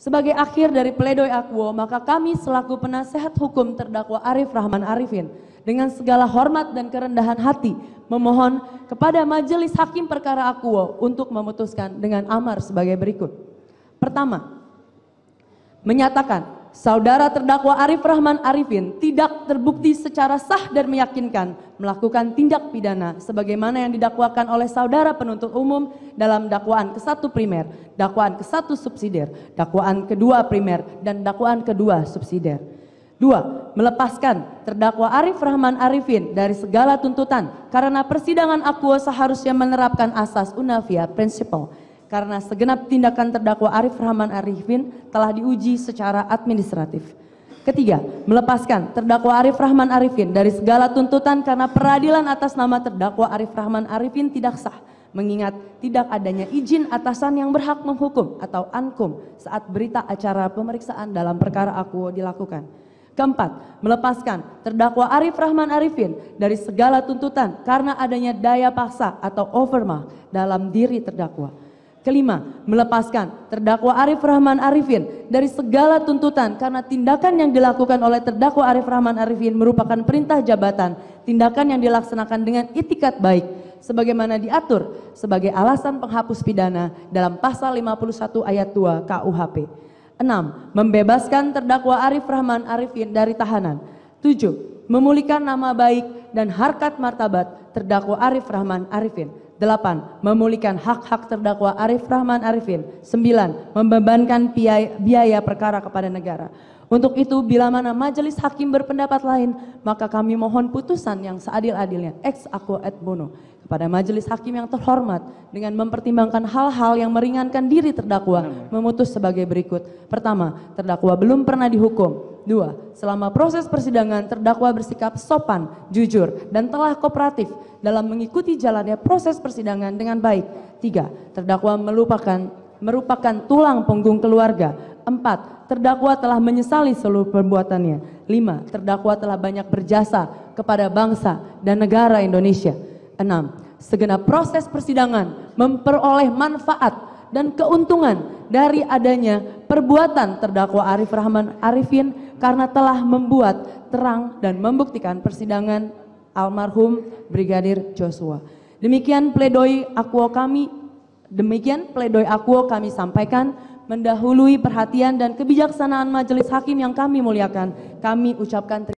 Sebagai akhir dari pledoi Akwo, maka kami selaku penasehat hukum terdakwa Arif Rahman Arifin dengan segala hormat dan kerendahan hati memohon kepada Majelis Hakim Perkara Akwo untuk memutuskan dengan amar sebagai berikut. Pertama, menyatakan saudara terdakwa Arif Rahman Arifin tidak terbukti secara sah dan meyakinkan melakukan tindak pidana sebagaimana yang didakwakan oleh saudara penuntut umum dalam dakwaan ke-1 primer, dakwaan ke-1 subsidiar, dakwaan kedua primer, dan dakwaan kedua subsidiar. Dua, melepaskan terdakwa Arif Rahman Arifin dari segala tuntutan karena persidangan akuo seharusnya menerapkan asas unavia principle karena segenap tindakan terdakwa Arif Rahman Arifin telah diuji secara administratif. Ketiga, melepaskan terdakwa Arif Rahman Arifin dari segala tuntutan karena peradilan atas nama terdakwa Arif Rahman Arifin tidak sah, mengingat tidak adanya izin atasan yang berhak menghukum atau ankum saat berita acara pemeriksaan dalam perkara aku dilakukan. Keempat, melepaskan terdakwa Arif Rahman Arifin dari segala tuntutan karena adanya daya paksa atau overmah dalam diri terdakwa Kelima, melepaskan terdakwa Arif Rahman Arifin dari segala tuntutan karena tindakan yang dilakukan oleh terdakwa Arif Rahman Arifin merupakan perintah jabatan, tindakan yang dilaksanakan dengan itikat baik sebagaimana diatur sebagai alasan penghapus pidana dalam pasal 51 ayat 2 KUHP. Enam, Membebaskan terdakwa Arif Rahman Arifin dari tahanan. Tujuh, Memulihkan nama baik dan harkat martabat terdakwa Arif Rahman Arifin. 8. Memulihkan hak-hak terdakwa Arif Rahman Arifin. 9. Membebankan biaya perkara kepada negara. Untuk itu, bila mana majelis hakim berpendapat lain, maka kami mohon putusan yang seadil-adilnya, ex aquo et bono, kepada majelis hakim yang terhormat dengan mempertimbangkan hal-hal yang meringankan diri terdakwa, memutus sebagai berikut. Pertama, terdakwa belum pernah dihukum, 2. Selama proses persidangan, terdakwa bersikap sopan, jujur, dan telah kooperatif dalam mengikuti jalannya proses persidangan dengan baik. 3. Terdakwa melupakan merupakan tulang punggung keluarga. 4. Terdakwa telah menyesali seluruh perbuatannya. 5. Terdakwa telah banyak berjasa kepada bangsa dan negara Indonesia. 6. Segenap proses persidangan memperoleh manfaat dan keuntungan dari adanya perbuatan terdakwa Arif Rahman Arifin karena telah membuat terang dan membuktikan persidangan almarhum Brigadir Joshua. Demikian pledoi akuo kami, demikian pledoi akuo kami sampaikan mendahului perhatian dan kebijaksanaan majelis hakim yang kami muliakan. Kami ucapkan terima